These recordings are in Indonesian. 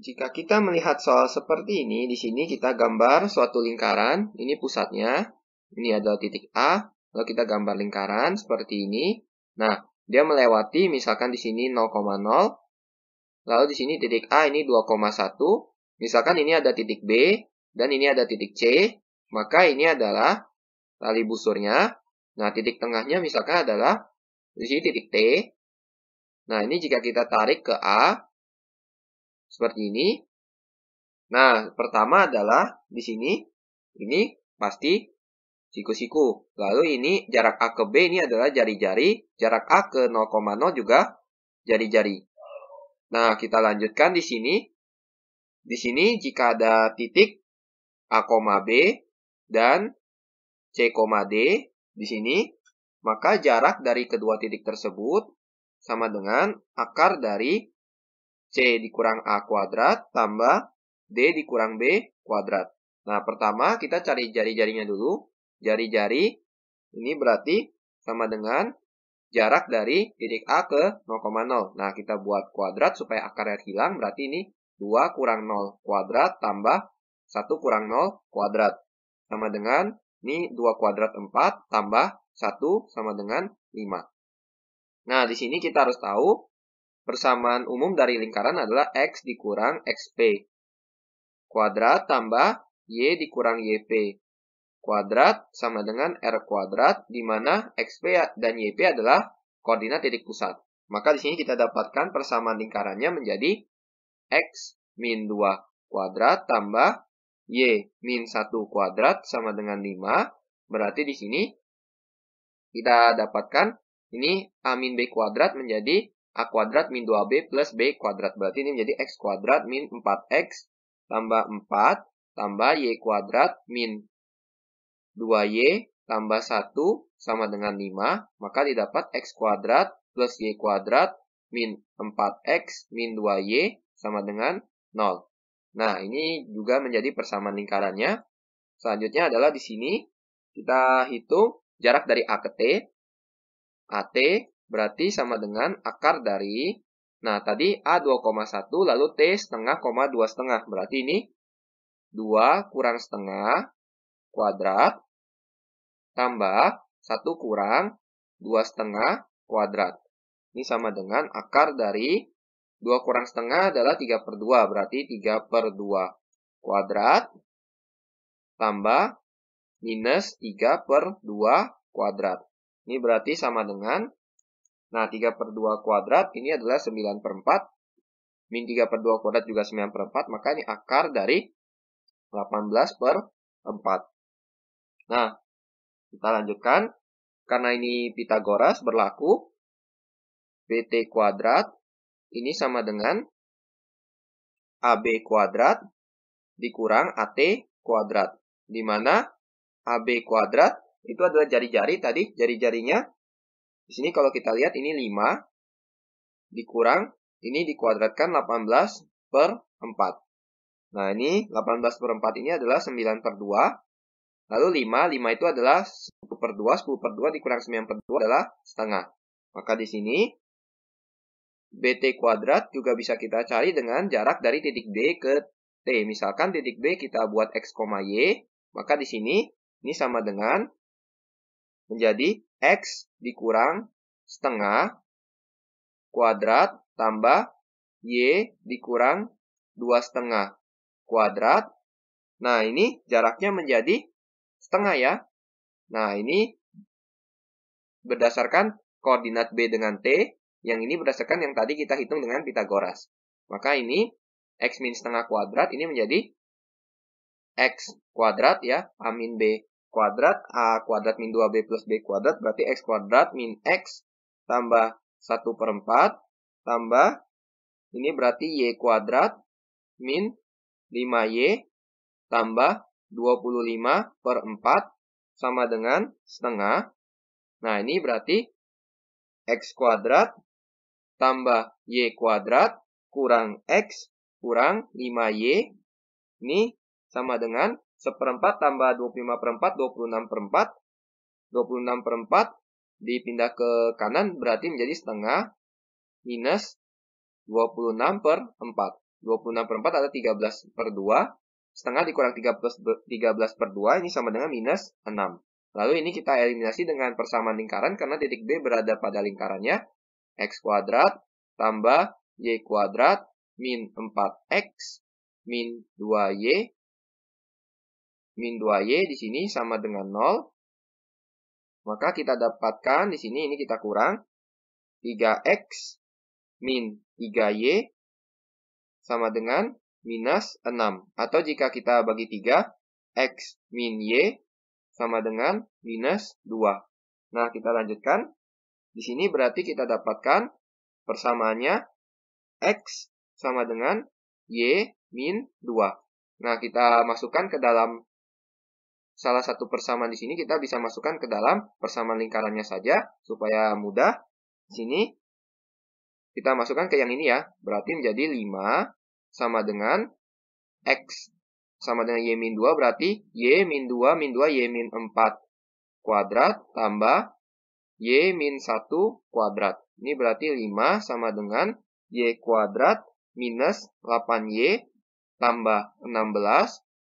Jika kita melihat soal seperti ini, di sini kita gambar suatu lingkaran, ini pusatnya, ini adalah titik A, lalu kita gambar lingkaran seperti ini. Nah, dia melewati misalkan di sini 0,0, lalu di sini titik A ini 2,1, misalkan ini ada titik B, dan ini ada titik C, maka ini adalah tali busurnya. Nah, titik tengahnya misalkan adalah di sini titik T. Nah, ini jika kita tarik ke A, seperti ini. Nah, pertama adalah di sini, ini pasti siku-siku. Lalu ini jarak A ke B ini adalah jari-jari, jarak A ke 0,0 juga jari-jari. Nah, kita lanjutkan di sini. Di sini jika ada titik A, B dan C, D di sini, maka jarak dari kedua titik tersebut sama dengan akar dari C dikurang A kuadrat tambah D dikurang B kuadrat. Nah, pertama kita cari jari-jarinya dulu. Jari-jari ini berarti sama dengan jarak dari titik A ke 0,0. Nah, kita buat kuadrat supaya akarnya hilang. Berarti ini 2 kurang 0 kuadrat tambah 1 kurang 0 kuadrat. Sama dengan ini 2 kuadrat 4 tambah 1 sama dengan 5. Nah, di sini kita harus tahu Persamaan umum dari lingkaran adalah X dikurang XP. Kuadrat tambah Y dikurang YP. Kuadrat sama dengan R kuadrat, di mana XP dan YP adalah koordinat titik pusat. Maka di sini kita dapatkan persamaan lingkarannya menjadi X min 2 kuadrat tambah Y min 1 kuadrat sama dengan 5. Berarti di sini kita dapatkan ini A min B kuadrat menjadi A kuadrat min 2B plus B kuadrat. Berarti ini menjadi X kuadrat min 4X tambah 4 tambah Y kuadrat min 2Y tambah 1 sama dengan 5. Maka didapat X kuadrat plus Y kuadrat min 4X min 2Y sama dengan 0. Nah, ini juga menjadi persamaan lingkarannya. Selanjutnya adalah di sini kita hitung jarak dari A ke T. AT Berarti sama dengan akar dari, nah tadi A 2,1 lalu T setengah koma 2 setengah. Berarti ini 2 kurang setengah kuadrat tambah 1 kurang 2 setengah kuadrat. Ini sama dengan akar dari 2 kurang setengah adalah 3 per 2. Berarti 3 per 2 kuadrat tambah minus 3 per 2 kuadrat. Ini berarti sama dengan Nah, 3 per 2 kuadrat ini adalah 9 per 4. Min 3 per 2 kuadrat juga 9 per 4. Maka ini akar dari 18 per 4. Nah, kita lanjutkan. Karena ini Pitagoras berlaku. BT kuadrat ini sama dengan AB kuadrat dikurang AT kuadrat. Di mana AB kuadrat itu adalah jari-jari tadi, jari-jarinya di sini kalau kita lihat ini 5 dikurang ini dikuadratkan 18 per 4. Nah ini 18 per 4 ini adalah 9 per 2. Lalu 5, 5 itu adalah 10 per 2, 10 per 2 dikurang 9 per 2 adalah setengah. Maka di sini BT kuadrat juga bisa kita cari dengan jarak dari titik D ke T. Misalkan titik D kita buat X, Y, maka di sini ini sama dengan menjadi X dikurang setengah kuadrat tambah Y dikurang dua setengah kuadrat. Nah, ini jaraknya menjadi setengah ya. Nah, ini berdasarkan koordinat B dengan T. Yang ini berdasarkan yang tadi kita hitung dengan Pitagoras. Maka ini X min setengah kuadrat ini menjadi X kuadrat ya, A min B kuadrat A kuadrat min 2B plus B kuadrat berarti X kuadrat min X tambah 1 per 4 tambah ini berarti Y kuadrat min 5Y tambah 25 per 4 sama dengan setengah. Nah ini berarti X kuadrat tambah Y kuadrat kurang X kurang 5Y ini sama dengan seperempat tambah 25 per 4, 26 per 4. 26 per 4 dipindah ke kanan berarti menjadi setengah minus 26 per 4. 26 per 4 ada 13 per 2. Setengah dikurang 13 per 2 ini sama dengan minus 6. Lalu ini kita eliminasi dengan persamaan lingkaran karena titik B berada pada lingkarannya. X kuadrat tambah Y kuadrat min 4X min 2Y min 2y di sini sama dengan 0. Maka kita dapatkan di sini ini kita kurang 3x min 3y sama dengan minus 6. Atau jika kita bagi 3, x min y sama dengan minus 2. Nah, kita lanjutkan. Di sini berarti kita dapatkan persamaannya x sama dengan y min 2. Nah, kita masukkan ke dalam salah satu persamaan di sini kita bisa masukkan ke dalam persamaan lingkarannya saja supaya mudah. Di sini kita masukkan ke yang ini ya. Berarti menjadi 5 sama dengan X sama dengan Y min 2 berarti Y min 2 min 2 Y min 4 kuadrat tambah Y min 1 kuadrat. Ini berarti 5 sama dengan Y kuadrat minus 8Y tambah 16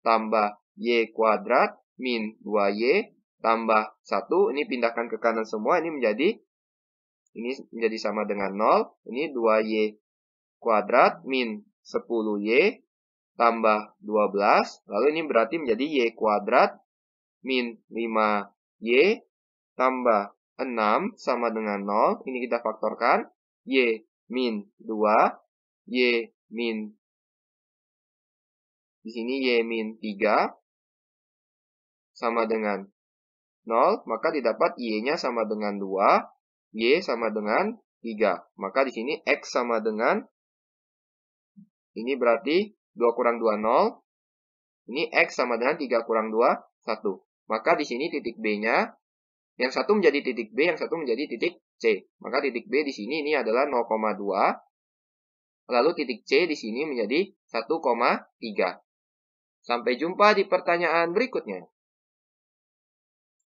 tambah Y kuadrat min 2y tambah 1. Ini pindahkan ke kanan semua. Ini menjadi ini menjadi sama dengan 0. Ini 2y kuadrat min 10y tambah 12. Lalu ini berarti menjadi y kuadrat min 5y tambah 6 sama dengan 0. Ini kita faktorkan. y min 2, y min di sini y min 3 sama dengan 0, maka didapat Y-nya sama dengan 2, Y sama dengan 3. Maka di sini X sama dengan, ini berarti 2 kurang 2, 0. Ini X sama dengan 3 kurang 2, 1. Maka di sini titik B-nya, yang satu menjadi titik B, yang satu menjadi titik C. Maka titik B di sini ini adalah 0,2, lalu titik C di sini menjadi 1,3. Sampai jumpa di pertanyaan berikutnya.